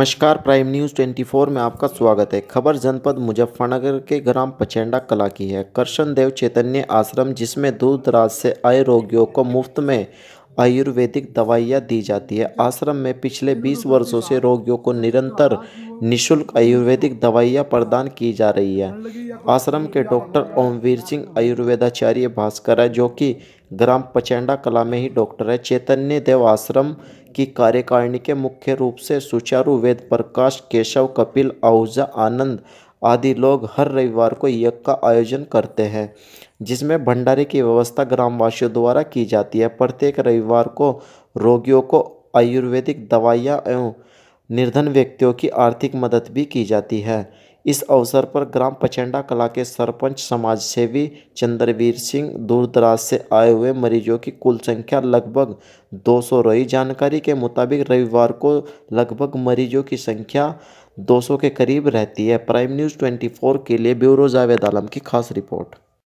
नमस्कार prime news 24 में आपका स्वागत है खबर जनपद मुजफ्फरनगर के ग्राम पचेंडा कला की है कर्शन देव चैतन्य आश्रम जिसमें दूर दराज से आए रोगियों को मुफ्त में आयुर्वेदिक दवाइयाँ दी जाती है आश्रम में पिछले 20 वर्षों से रोगियों को निरंतर निशुल्क आयुर्वेदिक दवाइयाँ प्रदान की जा रही है आश्रम के डॉक्टर ओमवीर सिंह आयुर्वेदाचार्य भास्कर है जो कि ग्राम पचेंडा कला में ही डॉक्टर है चैतन्य देव आश्रम की कार्यकारिणी के मुख्य रूप से सुचारू वेद प्रकाश केशव कपिल आहूजा आनंद आदि लोग हर रविवार को यज्ञ का आयोजन करते हैं जिसमें भंडारे की व्यवस्था ग्रामवासियों द्वारा की जाती है प्रत्येक रविवार को रोगियों को आयुर्वेदिक दवाइयाँ एवं निर्धन व्यक्तियों की आर्थिक मदद भी की जाती है इस अवसर पर ग्राम पचेंडा कला के सरपंच समाजसेवी चंद्रवीर सिंह दूर दराज से आए हुए मरीजों की कुल संख्या लगभग 200 रही जानकारी के मुताबिक रविवार को लगभग मरीजों की संख्या 200 के करीब रहती है प्राइम न्यूज़ 24 के लिए ब्यूरो जावेद आलम की खास रिपोर्ट